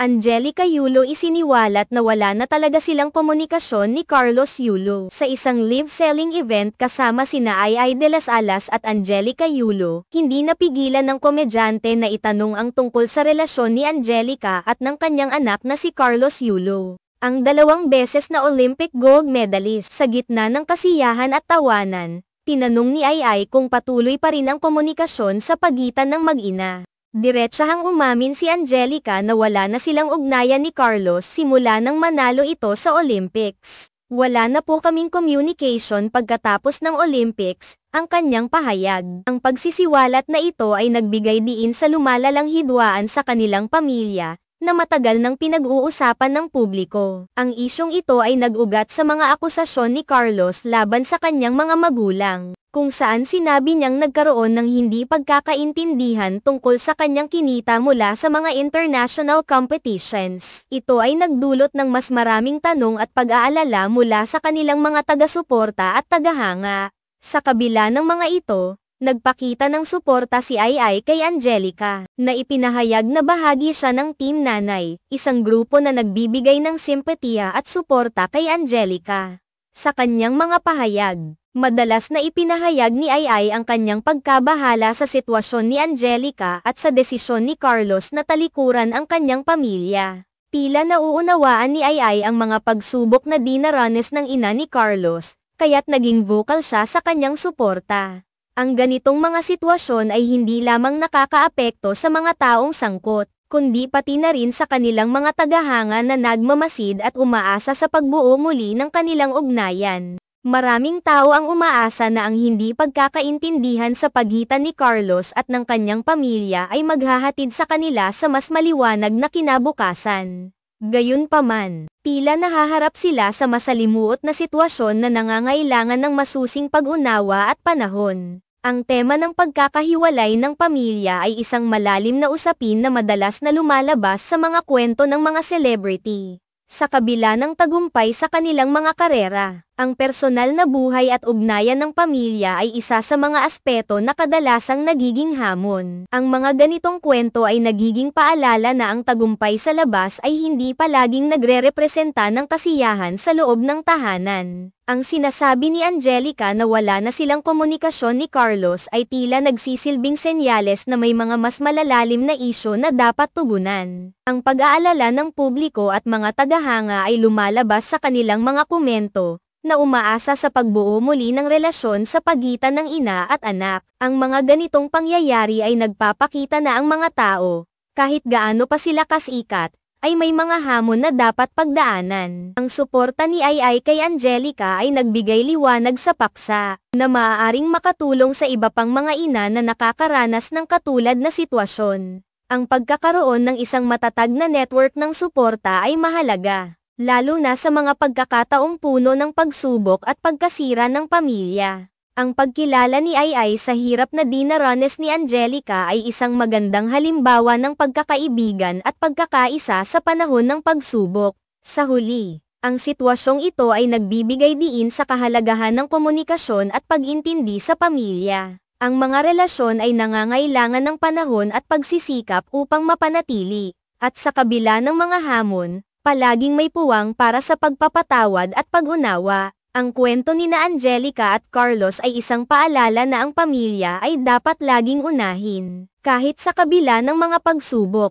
Angelica Yulo isiniwalat na wala na talaga silang komunikasyon ni Carlos Yulo. Sa isang live selling event kasama sina Ai de las Alas at Angelica Yulo, hindi napigilan ng komedyante na itanong ang tungkol sa relasyon ni Angelica at ng kanyang anak na si Carlos Yulo. Ang dalawang beses na Olympic gold medalist sa gitna ng kasiyahan at tawanan, tinanong ni Ai kung patuloy pa rin ang komunikasyon sa pagitan ng mag-ina. Diretsahang umamin si Angelica na wala na silang ugnayan ni Carlos simula nang manalo ito sa Olympics. Wala na po kaming communication pagkatapos ng Olympics, ang kanyang pahayag. Ang pagsisiwalat na ito ay nagbigay diin sa lumalalang hidwaan sa kanilang pamilya, na matagal nang pinag-uusapan ng publiko. Ang isyong ito ay nag-ugat sa mga akusasyon ni Carlos laban sa kanyang mga magulang kung saan sinabi niyang nagkaroon ng hindi pagkakaintindihan tungkol sa kanyang kinita mula sa mga international competitions. Ito ay nagdulot ng mas maraming tanong at pag-aalala mula sa kanilang mga taga-suporta at tagahanga. Sa kabila ng mga ito, nagpakita ng suporta si Ai kay Angelica, na ipinahayag na bahagi siya ng Team Nanay, isang grupo na nagbibigay ng simpatiya at suporta kay Angelica. Sa kanyang mga pahayag, Madalas na ipinahayag ni Ai ang kanyang pagkabahala sa sitwasyon ni Angelica at sa desisyon ni Carlos na talikuran ang kanyang pamilya. Tila nauunawaan ni Ai ang mga pagsubok na dinaranas ng ina ni Carlos, kaya't naging vocal siya sa kanyang suporta. Ang ganitong mga sitwasyon ay hindi lamang nakakaapekto sa mga taong sangkot, kundi pati na rin sa kanilang mga tagahanga na nagmamasid at umaasa sa pagbuo muli ng kanilang ugnayan. Maraming tao ang umaasa na ang hindi pagkakaintindihan sa pagitan ni Carlos at ng kanyang pamilya ay maghahatid sa kanila sa mas maliwanag na kinabukasan. Gayunpaman, tila nahaharap sila sa masalimuot na sitwasyon na nangangailangan ng masusing pag-unawa at panahon. Ang tema ng pagkakahiwalay ng pamilya ay isang malalim na usapin na madalas na lumalabas sa mga kwento ng mga celebrity. Sa kabila ng tagumpay sa kanilang mga karera, ang personal na buhay at ugnayan ng pamilya ay isa sa mga aspeto na kadalasang nagiging hamon. Ang mga ganitong kwento ay nagiging paalala na ang tagumpay sa labas ay hindi palaging nagre-representa ng kasiyahan sa loob ng tahanan. Ang sinasabi ni Angelica na wala na silang komunikasyon ni Carlos ay tila nagsisilbing senyales na may mga mas malalalim na isyo na dapat tugunan. Ang pag-aalala ng publiko at mga tagahanga ay lumalabas sa kanilang mga komento, na umaasa sa pagbuo muli ng relasyon sa pagitan ng ina at anak. Ang mga ganitong pangyayari ay nagpapakita na ang mga tao, kahit gaano pa sila kasikat, ay may mga hamon na dapat pagdaanan. Ang suporta ni Ai kay Angelica ay nagbigay liwanag sa paksa, na maaaring makatulong sa iba pang mga ina na nakakaranas ng katulad na sitwasyon. Ang pagkakaroon ng isang matatag na network ng suporta ay mahalaga, lalo na sa mga pagkakataong puno ng pagsubok at pagkasira ng pamilya. Ang pagkilala ni Ai sa hirap na dinaranas ni Angelica ay isang magandang halimbawa ng pagkakaibigan at pagkakaisa sa panahon ng pagsubok. Sa huli, ang sitwasyong ito ay nagbibigay diin sa kahalagahan ng komunikasyon at pag-intindi sa pamilya. Ang mga relasyon ay nangangailangan ng panahon at pagsisikap upang mapanatili. At sa kabila ng mga hamon, palaging may puwang para sa pagpapatawad at pag-unawa. Ang kwento ni na Angelica at Carlos ay isang paalala na ang pamilya ay dapat laging unahin, kahit sa kabila ng mga pagsubok.